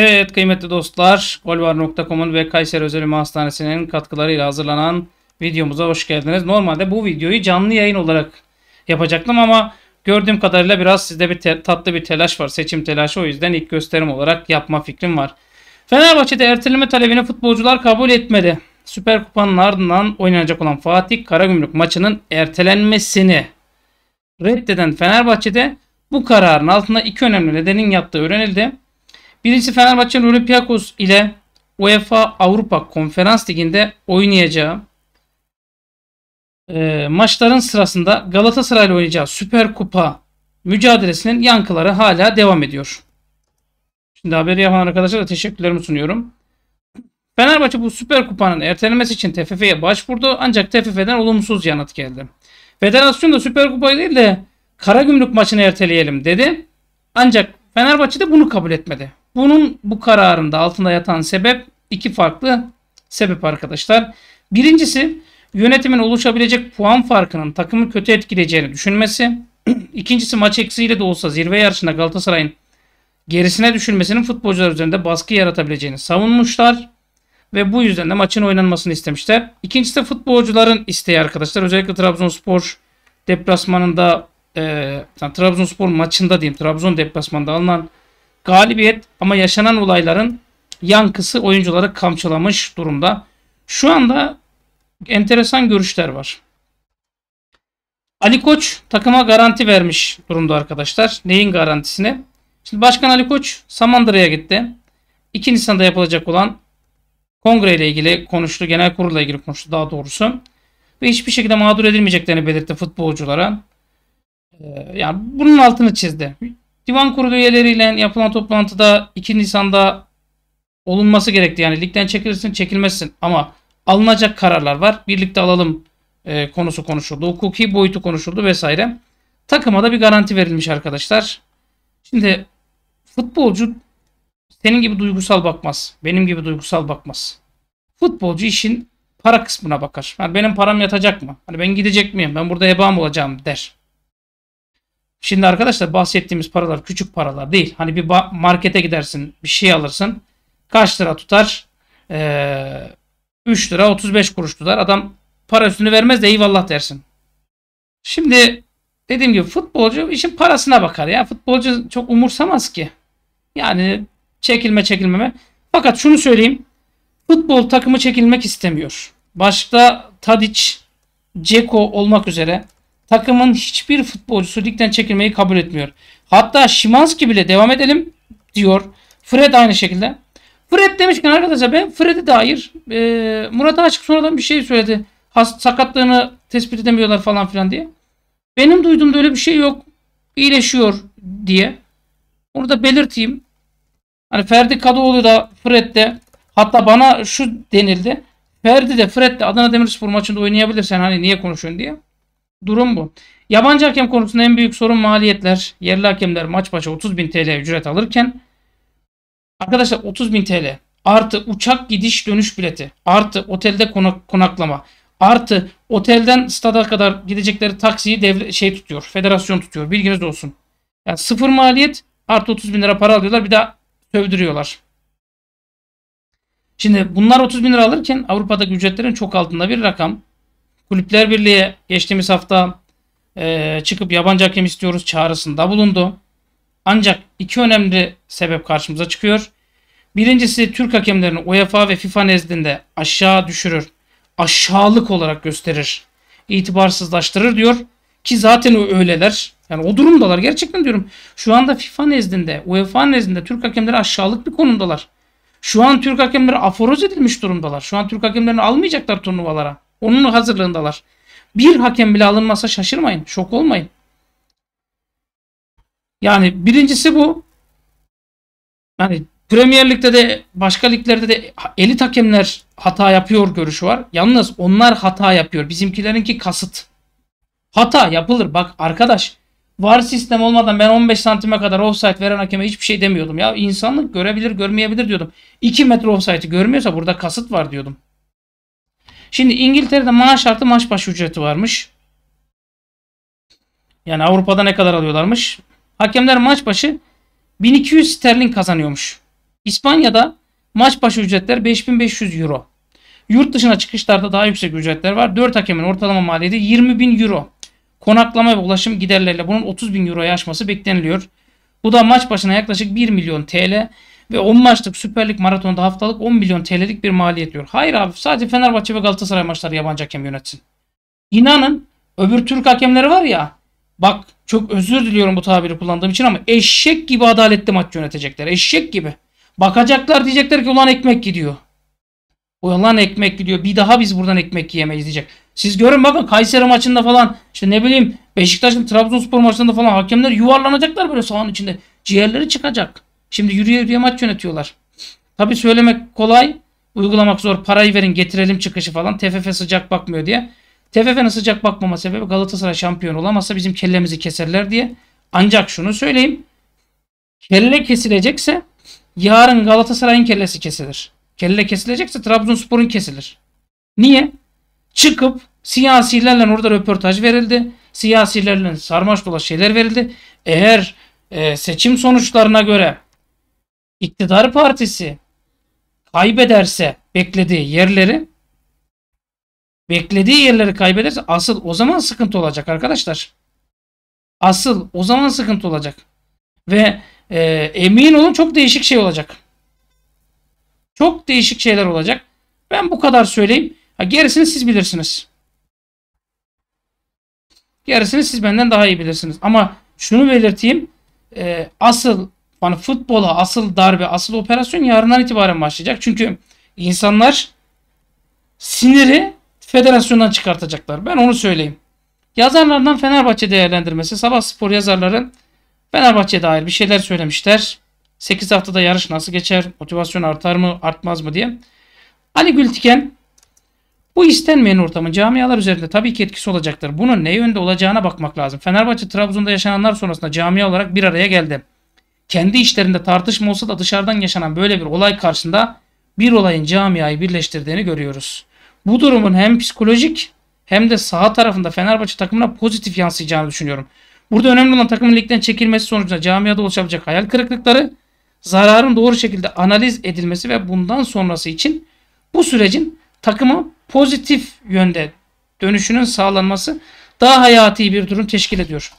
Evet kıymetli dostlar, golvar.com'un ve Kayseri Özel Hastanesi'nin katkılarıyla hazırlanan videomuza hoş geldiniz. Normalde bu videoyu canlı yayın olarak yapacaktım ama gördüğüm kadarıyla biraz sizde bir tatlı bir telaş var. Seçim telaşı o yüzden ilk gösterim olarak yapma fikrim var. Fenerbahçe'de erteleme talebini futbolcular kabul etmedi. Süper Kupa'nın ardından oynanacak olan Fatih Karagümrük maçının ertelenmesini reddeden Fenerbahçe'de bu kararın altında iki önemli nedenin yattığı öğrenildi. Birisi Fenerbahçe'nin Olympiakos ile UEFA Avrupa Konferans Ligi'nde oynayacağı e, maçların sırasında Galatasaray ile oynayacağı Süper Kupa mücadelesinin yankıları hala devam ediyor. Şimdi haberi yapan arkadaşlara teşekkürlerimi sunuyorum. Fenerbahçe bu Süper Kupa'nın ertelenmesi için TFF'ye başvurdu ancak TFF'den olumsuz yanıt geldi. Federasyon da Süper Kupa'yı değil de Karagümrük maçını erteleyelim dedi. Ancak Fenerbahçe de bunu kabul etmedi. Bunun bu kararında altında yatan sebep iki farklı sebep arkadaşlar. Birincisi yönetimin oluşabilecek puan farkının takımı kötü etkileyeceğini düşünmesi. İkincisi maç eksiğiyle de olsa zirve yarışında Galatasaray'ın gerisine düşünmesinin futbolcular üzerinde baskı yaratabileceğini savunmuşlar. Ve bu yüzden de maçın oynanmasını istemişler. İkincisi de futbolcuların isteği arkadaşlar. Özellikle Trabzonspor deplasmanında e, Trabzonspor maçında diyeyim Trabzon deplasmanında alınan galibiyet ama yaşanan olayların yankısı oyuncuları kamçılamış durumda. Şu anda enteresan görüşler var. Ali Koç takıma garanti vermiş durumda arkadaşlar. Neyin garantisini? Şimdi Başkan Ali Koç Samandıra'ya gitti. 2 Nisan'da yapılacak olan kongre ile ilgili konuştu. Genel kurula ilgili konuştu daha doğrusu. Ve hiçbir şekilde mağdur edilmeyeceklerini belirtti futbolculara. Ee, yani bunun altını çizdi. Divan kurulu üyeleriyle yapılan toplantıda 2 Nisan'da olunması gerekti. Yani ligden çekilirsin çekilmezsin ama alınacak kararlar var. Birlikte alalım e, konusu konuşuldu. Hukuki boyutu konuşuldu vesaire. Takıma da bir garanti verilmiş arkadaşlar. Şimdi futbolcu senin gibi duygusal bakmaz. Benim gibi duygusal bakmaz. Futbolcu işin para kısmına bakar. Yani benim param yatacak mı? Hani ben gidecek miyim? Ben burada heba mı olacağım der. Şimdi arkadaşlar bahsettiğimiz paralar küçük paralar değil. Hani bir markete gidersin bir şey alırsın. Kaç lira tutar? Ee, 3 lira 35 kuruş tutar. Adam para üstünü vermez de eyvallah dersin. Şimdi dediğim gibi futbolcu işin parasına bakar ya. Futbolcu çok umursamaz ki. Yani çekilme çekilmeme. Fakat şunu söyleyeyim. Futbol takımı çekilmek istemiyor. Başta Tadic, Ceko olmak üzere takımın hiçbir futbolcusu ligden çekilmeyi kabul etmiyor. Hatta Şimanski bile devam edelim diyor. Fred aynı şekilde. Fred demişken arkadaşlar ben Fred'e dair e, Murat Açık sonradan bir şey söyledi. Has, sakatlığını tespit edemiyorlar falan filan diye. Benim duyduğumda öyle bir şey yok. İyileşiyor diye. Onu da belirteyim. Hani Ferdi Kadıoğlu da Fred'de hatta bana şu denildi. Ferdi de Fred de Adana Demirspor maçında oynayabilirsen hani niye konuşuyorsun diye. Durum bu. Yabancı hakem konusunda en büyük sorun maliyetler. Yerli hakemler maç başı 30 bin TL ücret alırken arkadaşlar 30 bin TL artı uçak gidiş dönüş bileti artı otelde konak, konaklama artı otelden stada kadar gidecekleri taksiyi devlet şey tutuyor. Federasyon tutuyor. Bilginiz olsun. Yani sıfır maliyet artı 30 bin lira para alıyorlar bir daha sövdürüyorlar. Şimdi bunlar 30 bin lira alırken Avrupa'daki ücretlerin çok altında bir rakam. Kulüpler Birliği geçtiğimiz hafta e, çıkıp yabancı hakem istiyoruz çağrısında bulundu. Ancak iki önemli sebep karşımıza çıkıyor. Birincisi Türk hakemlerini UEFA ve FIFA nezdinde aşağı düşürür, aşağılık olarak gösterir, itibarsızlaştırır diyor. Ki zaten o öyleler. Yani o durumdalar gerçekten diyorum. Şu anda FIFA nezdinde, UEFA nezdinde Türk hakemleri aşağılık bir konumdalar. Şu an Türk hakemleri aforoz edilmiş durumdalar. Şu an Türk hakemlerini almayacaklar turnuvalara. Onun hazırlığındalar. Bir hakem bile alınmasa şaşırmayın. Şok olmayın. Yani birincisi bu. Yani Premier Lig'de de başka liglerde de elit hakemler hata yapıyor görüşü var. Yalnız onlar hata yapıyor. Bizimkilerinki kasıt. Hata yapılır. Bak arkadaş var sistem olmadan ben 15 santime kadar offside veren hakeme hiçbir şey demiyordum. Ya insanlık görebilir görmeyebilir diyordum. 2 metre offside'i görmüyorsa burada kasıt var diyordum. Şimdi İngiltere'de maaş artı maaş başı ücreti varmış. Yani Avrupa'da ne kadar alıyorlarmış? Hakemler maç başı 1200 sterlin kazanıyormuş. İspanya'da maç başı ücretler 5500 euro. Yurt dışına çıkışlarda daha yüksek ücretler var. 4 hakemin ortalama maliyeti 20.000 euro. Konaklama ve ulaşım giderleriyle bunun 30.000 euroya aşması bekleniliyor. Bu da maç başına yaklaşık 1 milyon TL ve 10 maçlık Süper Lig maratonda haftalık 10 milyon TL'lik bir maliyet diyor. Hayır abi sadece Fenerbahçe ve Galatasaray maçları yabancı hakem yönetsin. İnanın öbür Türk hakemleri var ya bak çok özür diliyorum bu tabiri kullandığım için ama eşek gibi adaletli maç yönetecekler. Eşek gibi. Bakacaklar diyecekler ki ulan ekmek gidiyor. Ulan ekmek gidiyor. Bir daha biz buradan ekmek yiyemeyiz diyecek. Siz görün bakın Kayseri maçında falan işte ne bileyim Beşiktaş'ın Trabzonspor maçında falan hakemler yuvarlanacaklar böyle sahanın içinde. Ciğerleri çıkacak. Şimdi yürüye yürüye maç yönetiyorlar. Tabi söylemek kolay, uygulamak zor. Parayı verin getirelim çıkışı falan. TFF sıcak bakmıyor diye. TFF'nin sıcak bakmama sebebi Galatasaray şampiyon olamazsa bizim kellemizi keserler diye. Ancak şunu söyleyeyim. Kelle kesilecekse yarın Galatasaray'ın kellesi kesilir. Kelle kesilecekse Trabzonspor'un kesilir. Niye? Çıkıp siyasilerle orada röportaj verildi. Siyasilerle sarmaş dolaş şeyler verildi. Eğer e, seçim sonuçlarına göre iktidar partisi kaybederse beklediği yerleri beklediği yerleri kaybederse asıl o zaman sıkıntı olacak arkadaşlar. Asıl o zaman sıkıntı olacak. Ve e, emin olun çok değişik şey olacak. Çok değişik şeyler olacak. Ben bu kadar söyleyeyim. Ha, gerisini siz bilirsiniz. Gerisini siz benden daha iyi bilirsiniz. Ama şunu belirteyim. E, asıl yani futbola asıl darbe, asıl operasyon yarından itibaren başlayacak. Çünkü insanlar siniri federasyondan çıkartacaklar. Ben onu söyleyeyim. Yazarlardan Fenerbahçe değerlendirmesi. Sabah spor yazarları Fenerbahçe dair bir şeyler söylemişler. 8 haftada yarış nasıl geçer? Motivasyon artar mı? Artmaz mı diye. Ali Gültiken bu istenmeyen ortamın camialar üzerinde tabii ki etkisi olacaktır. Bunun ne yönde olacağına bakmak lazım. Fenerbahçe Trabzon'da yaşananlar sonrasında camia olarak bir araya geldi kendi işlerinde tartışma olsa da dışarıdan yaşanan böyle bir olay karşısında bir olayın camiayı birleştirdiğini görüyoruz. Bu durumun hem psikolojik hem de saha tarafında Fenerbahçe takımına pozitif yansıyacağını düşünüyorum. Burada önemli olan takımın ligden çekilmesi sonucunda camiada oluşabilecek hayal kırıklıkları, zararın doğru şekilde analiz edilmesi ve bundan sonrası için bu sürecin takımı pozitif yönde dönüşünün sağlanması daha hayati bir durum teşkil ediyor.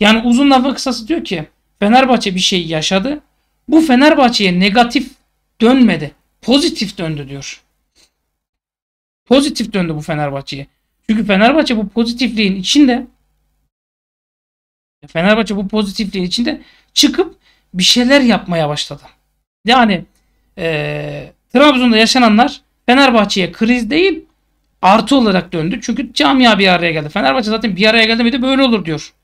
Yani uzun lafı kısası diyor ki Fenerbahçe bir şey yaşadı. Bu Fenerbahçe'ye negatif dönmedi. Pozitif döndü diyor. Pozitif döndü bu Fenerbahçe'ye. Çünkü Fenerbahçe bu pozitifliğin içinde Fenerbahçe bu pozitifliğin içinde çıkıp bir şeyler yapmaya başladı. Yani e, Trabzon'da yaşananlar Fenerbahçe'ye kriz değil artı olarak döndü. Çünkü camia bir araya geldi. Fenerbahçe zaten bir araya geldi miydi böyle olur diyor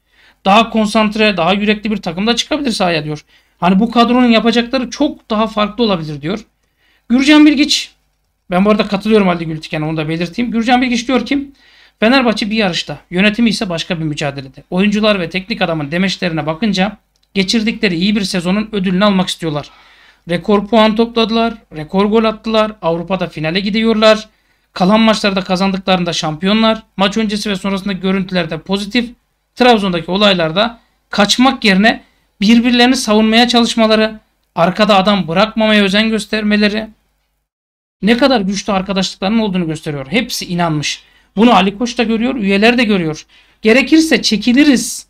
daha konsantre, daha yürekli bir takımda çıkabilir sahaya diyor. Hani bu kadronun yapacakları çok daha farklı olabilir diyor. Gürcan Bilgiç ben bu arada katılıyorum Halil Gültiken'e onu da belirteyim. Gürcan Bilgiç diyor ki Fenerbahçe bir yarışta, yönetimi ise başka bir mücadelede. Oyuncular ve teknik adamın demeçlerine bakınca geçirdikleri iyi bir sezonun ödülünü almak istiyorlar. Rekor puan topladılar, rekor gol attılar, Avrupa'da finale gidiyorlar. Kalan maçlarda kazandıklarında şampiyonlar, maç öncesi ve sonrasında görüntülerde pozitif, Trabzon'daki olaylarda kaçmak yerine birbirlerini savunmaya çalışmaları, arkada adam bırakmamaya özen göstermeleri ne kadar güçlü arkadaşlıklarının olduğunu gösteriyor. Hepsi inanmış. Bunu Ali Koç da görüyor, üyeler de görüyor. Gerekirse çekiliriz.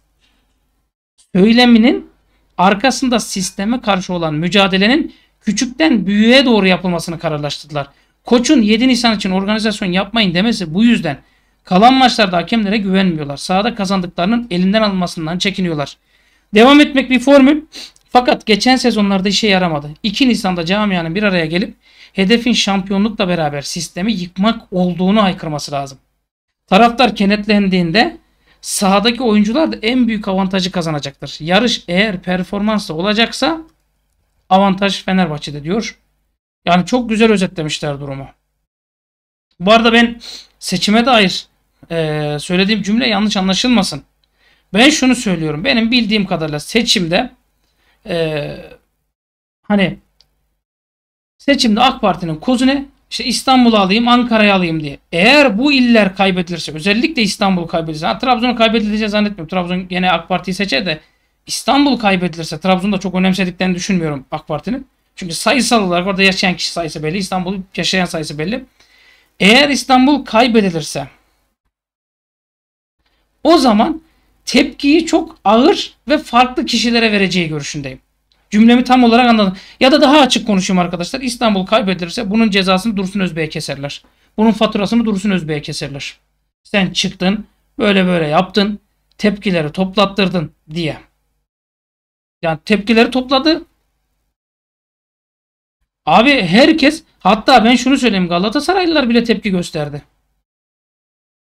Söyleminin arkasında sisteme karşı olan mücadelenin küçükten büyüğe doğru yapılmasını kararlaştırdılar. Koç'un 7 Nisan için organizasyon yapmayın demesi bu yüzden. Kalan maçlarda hakemlere güvenmiyorlar. Sahada kazandıklarının elinden almasından çekiniyorlar. Devam etmek bir formül fakat geçen sezonlarda işe yaramadı. 2 Nisan'da camianın bir araya gelip hedefin şampiyonlukla beraber sistemi yıkmak olduğunu haykırması lazım. Taraftar kenetlendiğinde sahadaki oyuncular da en büyük avantajı kazanacaktır. Yarış eğer performansla olacaksa avantaj Fenerbahçe'de diyor. Yani çok güzel özetlemişler durumu. Bu arada ben seçime dair e, söylediğim cümle yanlış anlaşılmasın. Ben şunu söylüyorum. Benim bildiğim kadarıyla seçimde e, hani seçimde AK Parti'nin kozune işte İstanbul'u alayım, Ankara'yı alayım diye. Eğer bu iller kaybedilirse, özellikle İstanbul kaybedilirse, ha, Trabzon'u kaybedileceğini zannetmiyorum. Trabzon gene AK Parti'yi seçer de İstanbul kaybedilirse Trabzon'da çok önemsediklerini düşünmüyorum AK Parti'nin. Çünkü sayısal olarak orada yaşayan kişi sayısı belli, İstanbul yaşayan sayısı belli. Eğer İstanbul kaybedilirse o zaman tepkiyi çok ağır ve farklı kişilere vereceği görüşündeyim. Cümlemi tam olarak anladım. Ya da daha açık konuşayım arkadaşlar. İstanbul kaybedilirse bunun cezasını Dursun Özbey'e keserler. Bunun faturasını Dursun Özbey'e keserler. Sen çıktın, böyle böyle yaptın, tepkileri toplattırdın diye. Yani tepkileri topladı. Abi herkes hatta ben şunu söyleyeyim Galatasaraylılar bile tepki gösterdi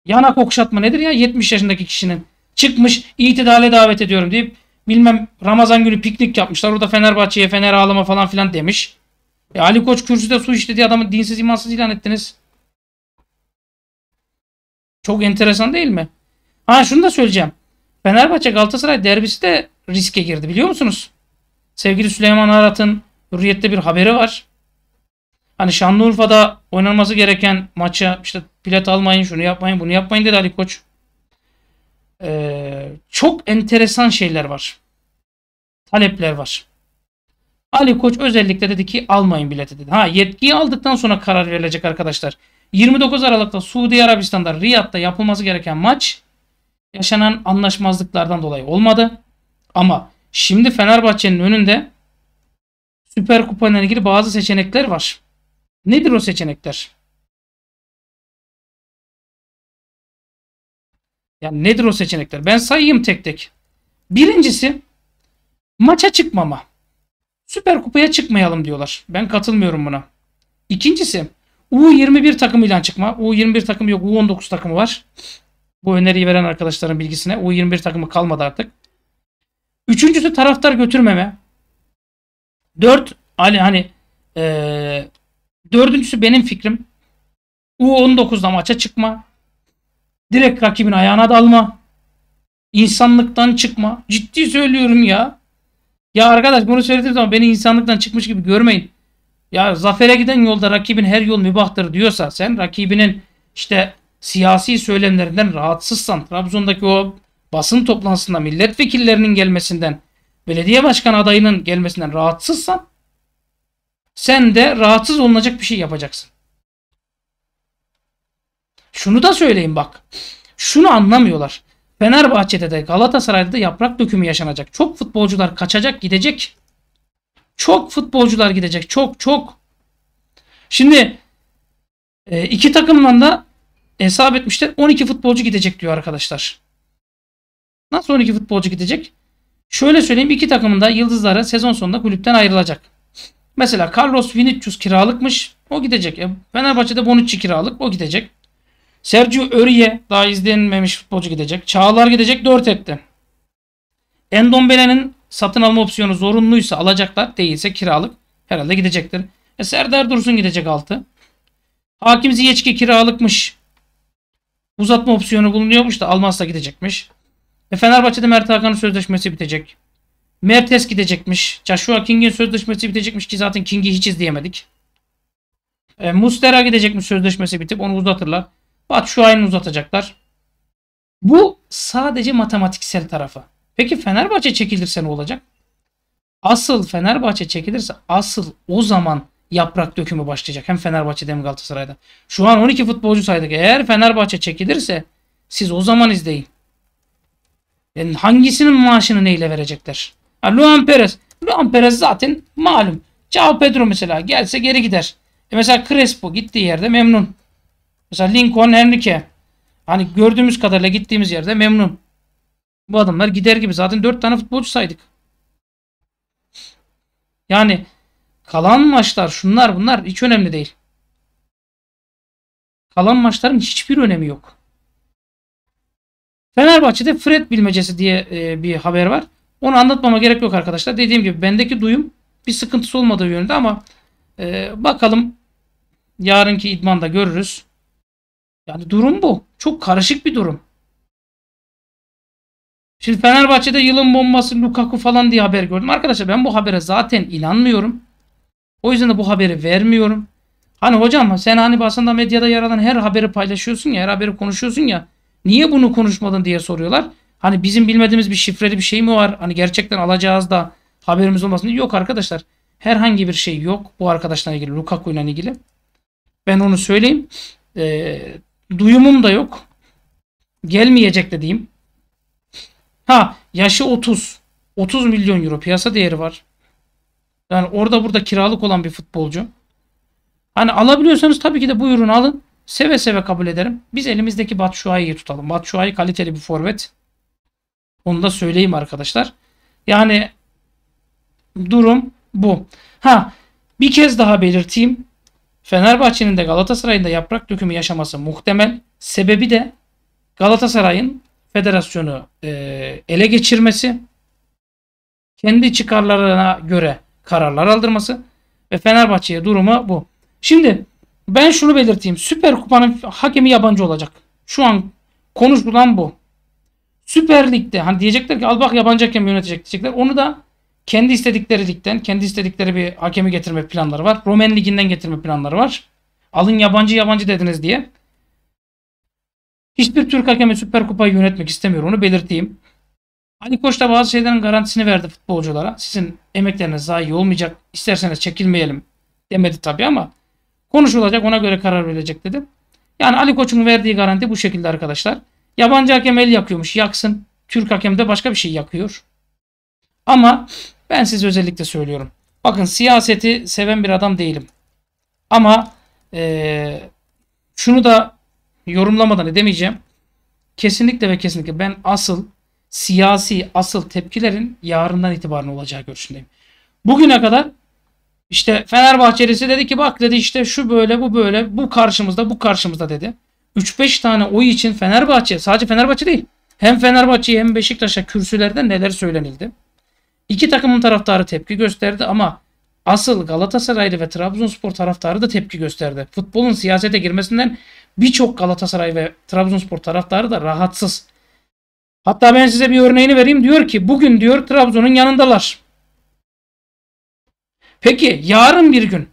yanak okşatma nedir ya 70 yaşındaki kişinin çıkmış itidale davet ediyorum deyip bilmem Ramazan günü piknik yapmışlar. Orada Fenerbahçe'ye Fener ağlama falan filan demiş. E Ali Koç kürsüde su işlediği adamı dinsiz imansız ilan ettiniz. Çok enteresan değil mi? Ha şunu da söyleyeceğim. Fenerbahçe Galatasaray derbisi de riske girdi biliyor musunuz? Sevgili Süleyman Arat'ın Hürriyet'te bir haberi var. Hani Şanlıurfa'da oynanması gereken maça işte Bilet almayın, şunu yapmayın, bunu yapmayın dedi Ali Koç. Ee, çok enteresan şeyler var. Talepler var. Ali Koç özellikle dedi ki almayın bileti dedi. Ha yetkiyi aldıktan sonra karar verilecek arkadaşlar. 29 Aralık'ta Suudi Arabistan'da Riyad'da yapılması gereken maç yaşanan anlaşmazlıklardan dolayı olmadı. Ama şimdi Fenerbahçe'nin önünde Süper Kupa ile ilgili bazı seçenekler var. Nedir o seçenekler? Yani nedir o seçenekler? Ben sayayım tek tek. Birincisi maça çıkmama. Süper Kupa'ya çıkmayalım diyorlar. Ben katılmıyorum buna. İkincisi U21 takımıyla çıkma. U21 takımı yok. U19 takımı var. Bu öneriyi veren arkadaşların bilgisine U21 takımı kalmadı artık. Üçüncüsü taraftar götürmeme. Dört hani hani ee, dördüncüsü benim fikrim. U19'da maça çıkma. Direkt rakibin ayağına dalma. İnsanlıktan çıkma. Ciddi söylüyorum ya. Ya arkadaş bunu söylediğim zaman beni insanlıktan çıkmış gibi görmeyin. Ya zafere giden yolda rakibin her yol mübahtır diyorsa sen rakibinin işte siyasi söylemlerinden rahatsızsan Trabzon'daki o basın toplantısında milletvekillerinin gelmesinden belediye başkan adayının gelmesinden rahatsızsan sen de rahatsız olunacak bir şey yapacaksın. Şunu da söyleyeyim bak. Şunu anlamıyorlar. Fenerbahçe'de de Galatasaray'da da yaprak dökümü yaşanacak. Çok futbolcular kaçacak gidecek. Çok futbolcular gidecek. Çok çok. Şimdi e, iki takımdan da hesap etmişler. 12 futbolcu gidecek diyor arkadaşlar. Nasıl 12 futbolcu gidecek? Şöyle söyleyeyim iki takımın da yıldızları sezon sonunda kulüpten ayrılacak. Mesela Carlos Vinicius kiralıkmış. O gidecek. E, Fenerbahçe'de Bonucci kiralık. O gidecek. Sergio Örye daha izlenmemiş futbolcu gidecek. Çağlar gidecek 4 etti. Endombele'nin satın alma opsiyonu zorunluysa alacaklar. Değilse kiralık herhalde gidecektir. E Serdar Dursun gidecek 6. Hakim Ziyeçki kiralıkmış. Uzatma opsiyonu bulunuyormuş da almazsa gidecekmiş. E Fenerbahçe'de Mert Hakan'ın sözleşmesi bitecek. Mertes gidecekmiş. Joshua King'in sözleşmesi bitecekmiş ki zaten King'i hiç izleyemedik. E, Mustera gidecekmiş sözleşmesi bitip onu uzatırlar. Batshuayi'ni uzatacaklar. Bu sadece matematiksel tarafı. Peki Fenerbahçe çekilirse ne olacak? Asıl Fenerbahçe çekilirse asıl o zaman yaprak dökümü başlayacak. Hem Fenerbahçe'de hem Galatasaray'da. Şu an 12 futbolcu saydık. Eğer Fenerbahçe çekilirse siz o zaman izleyin. Yani hangisinin maaşını neyle verecekler? Ha, Luan Perez. Luan Perez zaten malum. Cao Pedro mesela gelse geri gider. E mesela Crespo gittiği yerde memnun. Mesela Lincoln Henrique. Hani gördüğümüz kadarıyla gittiğimiz yerde memnun. Bu adamlar gider gibi. Zaten 4 tane futbolcu saydık. Yani kalan maçlar şunlar bunlar hiç önemli değil. Kalan maçların hiçbir önemi yok. Fenerbahçe'de Fred bilmecesi diye e, bir haber var. Onu anlatmama gerek yok arkadaşlar. Dediğim gibi bendeki duyum bir sıkıntısı olmadığı yönünde ama e, bakalım yarınki idmanda görürüz. Yani durum bu. Çok karışık bir durum. Şimdi Fenerbahçe'de yılın bombası Lukaku falan diye haber gördüm. Arkadaşlar ben bu habere zaten inanmıyorum. O yüzden de bu haberi vermiyorum. Hani hocam sen hani basında medyada yer her haberi paylaşıyorsun ya her haberi konuşuyorsun ya. Niye bunu konuşmadın diye soruyorlar. Hani bizim bilmediğimiz bir şifreli bir şey mi var? Hani gerçekten alacağız da haberimiz olmasın diye. Yok arkadaşlar. Herhangi bir şey yok bu arkadaşlarla ilgili Lukaku ile ilgili. Ben onu söyleyeyim. Ee, Duyumum da yok. Gelmeyecek de diyeyim. Ha yaşı 30. 30 milyon euro piyasa değeri var. Yani orada burada kiralık olan bir futbolcu. Hani alabiliyorsanız tabii ki de bu ürünü alın. Seve seve kabul ederim. Biz elimizdeki Batshuayi'yi tutalım. Batshuayi kaliteli bir forvet. Onu da söyleyeyim arkadaşlar. Yani durum bu. Ha bir kez daha belirteyim. Fenerbahçe'nin de Galatasaray'ın da yaprak dökümü yaşaması muhtemel. Sebebi de Galatasaray'ın federasyonu e, ele geçirmesi, kendi çıkarlarına göre kararlar aldırması ve Fenerbahçe'ye durumu bu. Şimdi ben şunu belirteyim. Süper Kupa'nın hakemi yabancı olacak. Şu an konuşulan bu. Süper Lig'de hani diyecekler ki al bak yabancı hakem yönetecek diyecekler. Onu da kendi istedikleri ligden, kendi istedikleri bir hakemi getirme planları var. Romen liginden getirme planları var. Alın yabancı yabancı dediniz diye. Hiçbir Türk hakemi Süper Kupa'yı yönetmek istemiyor. Onu belirteyim. Ali hani Koç da bazı şeylerin garantisini verdi futbolculara. Sizin emekleriniz daha iyi olmayacak. İsterseniz çekilmeyelim demedi tabii ama konuşulacak ona göre karar verilecek dedi. Yani Ali Koç'un verdiği garanti bu şekilde arkadaşlar. Yabancı hakem el yakıyormuş yaksın. Türk hakem de başka bir şey yakıyor. Ama ben size özellikle söylüyorum. Bakın siyaseti seven bir adam değilim. Ama e, şunu da yorumlamadan edemeyeceğim. Kesinlikle ve kesinlikle ben asıl siyasi asıl tepkilerin yarından itibaren olacağı görüşündeyim. Bugüne kadar işte Fenerbahçelisi dedi ki bak dedi işte şu böyle bu böyle bu karşımızda bu karşımızda dedi. 3-5 tane oy için Fenerbahçe sadece Fenerbahçe değil. Hem Fenerbahçe'ye hem Beşiktaş'a kürsülerde neler söylenildi. İki takımın taraftarı tepki gösterdi ama asıl Galatasaraylı ve Trabzonspor taraftarı da tepki gösterdi. Futbolun siyasete girmesinden birçok Galatasaray ve Trabzonspor taraftarı da rahatsız. Hatta ben size bir örneğini vereyim. Diyor ki bugün diyor Trabzon'un yanındalar. Peki yarın bir gün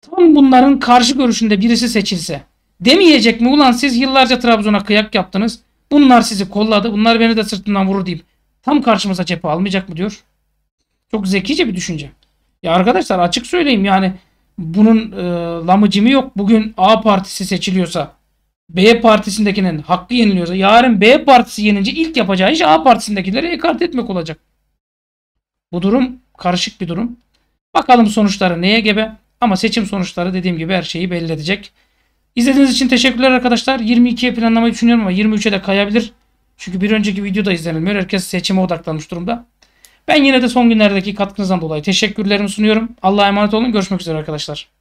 tam bunların karşı görüşünde birisi seçilse demeyecek mi ulan siz yıllarca Trabzon'a kıyak yaptınız. Bunlar sizi kolladı. Bunlar beni de sırtından vurur deyip Tam karşımıza cephe almayacak mı diyor. Çok zekice bir düşünce. Ya arkadaşlar açık söyleyeyim yani bunun e, lamıcımı yok. Bugün A partisi seçiliyorsa B partisindekinin hakkı yeniliyorsa yarın B partisi yenince ilk yapacağı iş A partisindekileri ekart etmek olacak. Bu durum karışık bir durum. Bakalım sonuçları neye gebe ama seçim sonuçları dediğim gibi her şeyi belli edecek. İzlediğiniz için teşekkürler arkadaşlar. 22'ye planlamayı düşünüyorum ama 23'e de kayabilir. Çünkü bir önceki videoda izlenilmiyor. Herkes seçime odaklanmış durumda. Ben yine de son günlerdeki katkınızdan dolayı teşekkürlerimi sunuyorum. Allah'a emanet olun. Görüşmek üzere arkadaşlar.